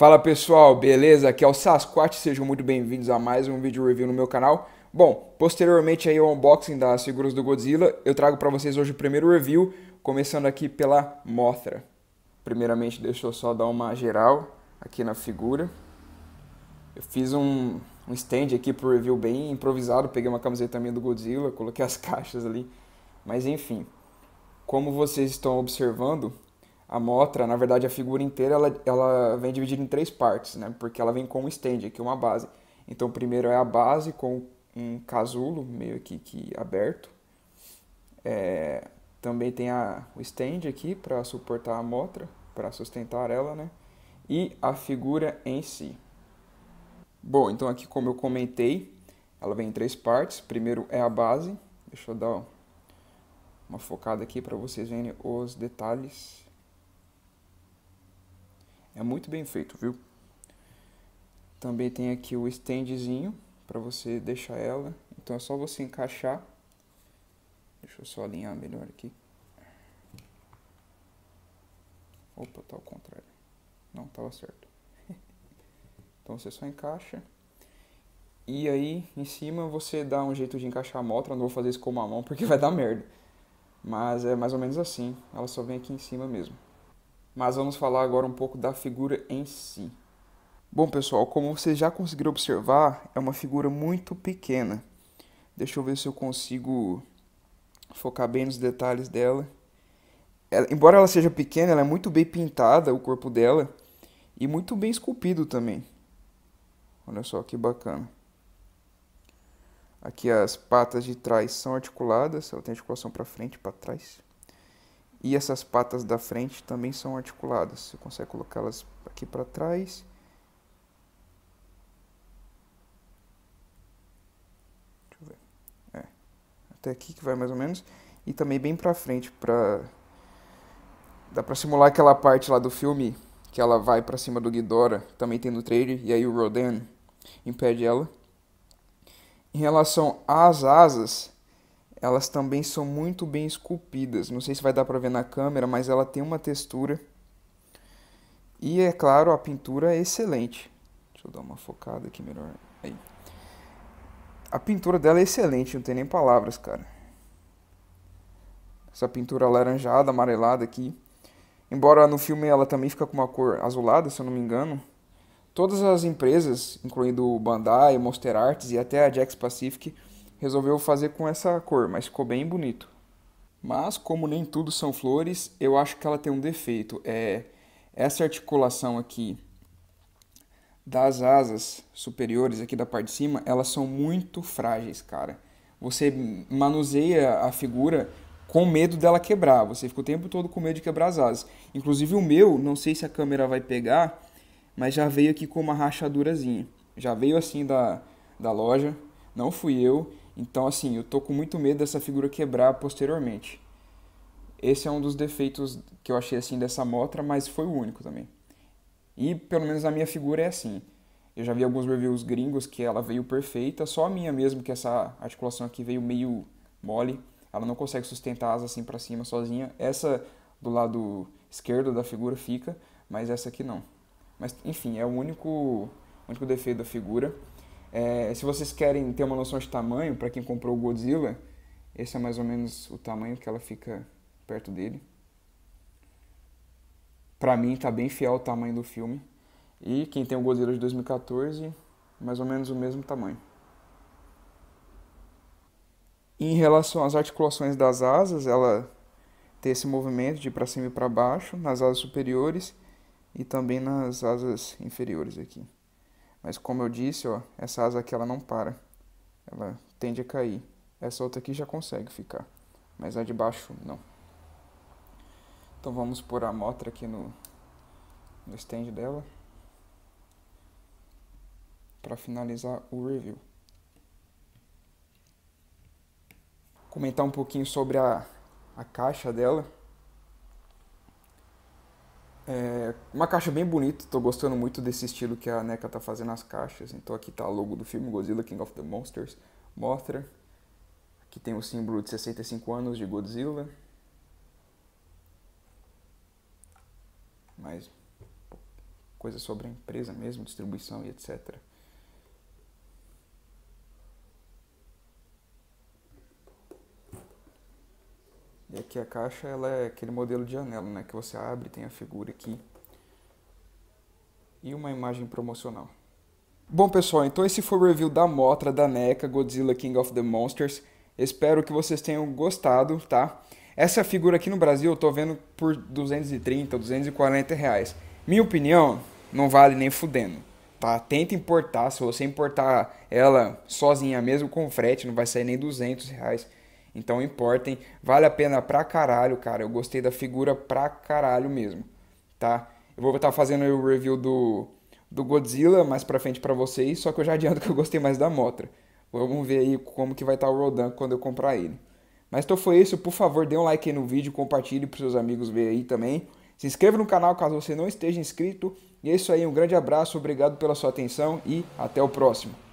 Fala pessoal, beleza? Aqui é o Sasquatch, sejam muito bem-vindos a mais um vídeo review no meu canal. Bom, posteriormente aí ao unboxing das figuras do Godzilla, eu trago para vocês hoje o primeiro review, começando aqui pela Mothra. Primeiramente, deixa eu só dar uma geral aqui na figura. Eu fiz um, um stand aqui pro review bem improvisado, peguei uma camiseta também do Godzilla, coloquei as caixas ali, mas enfim. Como vocês estão observando, a Motra, na verdade, a figura inteira, ela, ela vem dividida em três partes, né? Porque ela vem com um stand, aqui uma base. Então, primeiro é a base com um casulo meio aqui que aberto. É, também tem a, o stand aqui para suportar a motra, para sustentar ela, né? E a figura em si. Bom, então aqui como eu comentei, ela vem em três partes. Primeiro é a base. Deixa eu dar uma focada aqui para vocês verem os detalhes. É muito bem feito, viu? Também tem aqui o standzinho para você deixar ela. Então é só você encaixar. Deixa eu só alinhar melhor aqui. Opa, tá ao contrário. Não, tava certo. então você só encaixa. E aí, em cima, você dá um jeito de encaixar a moto. Eu não vou fazer isso com uma mão porque vai dar merda. Mas é mais ou menos assim. Ela só vem aqui em cima mesmo mas vamos falar agora um pouco da figura em si. Bom, pessoal, como vocês já conseguiram observar, é uma figura muito pequena. Deixa eu ver se eu consigo focar bem nos detalhes dela. Ela, embora ela seja pequena, ela é muito bem pintada, o corpo dela, e muito bem esculpido também. Olha só que bacana. Aqui as patas de trás são articuladas, ela tem articulação para frente e para trás. E essas patas da frente também são articuladas. Você consegue colocá-las aqui para trás. Deixa eu ver. É. Até aqui que vai mais ou menos. E também bem para frente para dá para simular aquela parte lá do filme que ela vai para cima do Ghidorah, também tem no trailer, e aí o Rodan impede ela. Em relação às asas, elas também são muito bem esculpidas. Não sei se vai dar para ver na câmera, mas ela tem uma textura. E é claro, a pintura é excelente. Deixa eu dar uma focada aqui melhor. Aí. A pintura dela é excelente, não tem nem palavras, cara. Essa pintura alaranjada, amarelada aqui. Embora no filme ela também fica com uma cor azulada, se eu não me engano. Todas as empresas, incluindo Bandai, Monster Arts e até a Jax Pacific, resolveu fazer com essa cor, mas ficou bem bonito. Mas, como nem tudo são flores, eu acho que ela tem um defeito. É essa articulação aqui das asas superiores, aqui da parte de cima, elas são muito frágeis, cara. Você manuseia a figura com medo dela quebrar. Você fica o tempo todo com medo de quebrar as asas. Inclusive o meu, não sei se a câmera vai pegar, mas já veio aqui com uma rachadurazinha. Já veio assim da, da loja, não fui eu. Então, assim, eu tô com muito medo dessa figura quebrar posteriormente. Esse é um dos defeitos que eu achei assim dessa motra, mas foi o único também. E pelo menos a minha figura é assim. Eu já vi alguns reviews gringos que ela veio perfeita, só a minha mesmo que essa articulação aqui veio meio mole. Ela não consegue sustentar as assim para cima sozinha. Essa do lado esquerdo da figura fica, mas essa aqui não. Mas enfim, é o único, único defeito da figura. É, se vocês querem ter uma noção de tamanho, para quem comprou o Godzilla, esse é mais ou menos o tamanho que ela fica perto dele. Para mim tá bem fiel o tamanho do filme. E quem tem o Godzilla de 2014, mais ou menos o mesmo tamanho. Em relação às articulações das asas, ela tem esse movimento de para cima e para baixo nas asas superiores e também nas asas inferiores aqui. Mas como eu disse, ó, essa asa aqui ela não para. Ela tende a cair. Essa outra aqui já consegue ficar, mas a de baixo não. Então vamos pôr a motra aqui no, no stand dela para finalizar o review. Comentar um pouquinho sobre a, a caixa dela. É uma caixa bem bonita, tô gostando muito desse estilo que a NECA tá fazendo nas caixas. Então aqui tá o logo do filme Godzilla King of the Monsters, Mothra. Aqui tem o símbolo de 65 anos de Godzilla. Mais coisas sobre a empresa mesmo, distribuição e etc. É e aqui a caixa ela é aquele modelo de janela, né, que você abre, tem a figura aqui e uma imagem promocional. Bom pessoal, então esse foi o review da Motra, da NECA, Godzilla King of the Monsters. Espero que vocês tenham gostado, tá? Essa é figura aqui no Brasil eu tô vendo por 230, 240 reais. Minha opinião, não vale nem fudendo, tá? Tenta importar, se você importar ela sozinha mesmo com frete, não vai sair nem 200 reais. Então importem, vale a pena pra caralho, cara. Eu gostei da figura pra caralho mesmo, tá? Eu vou estar fazendo o review do, do Godzilla mais pra frente pra vocês, só que eu já adianto que eu gostei mais da Motra. Vamos ver aí como que vai estar o Rodan quando eu comprar ele. Mas então foi isso, por favor, dê um like aí no vídeo, compartilhe pros seus amigos ver aí também. Se inscreva no canal caso você não esteja inscrito. E é isso aí, um grande abraço, obrigado pela sua atenção e até o próximo.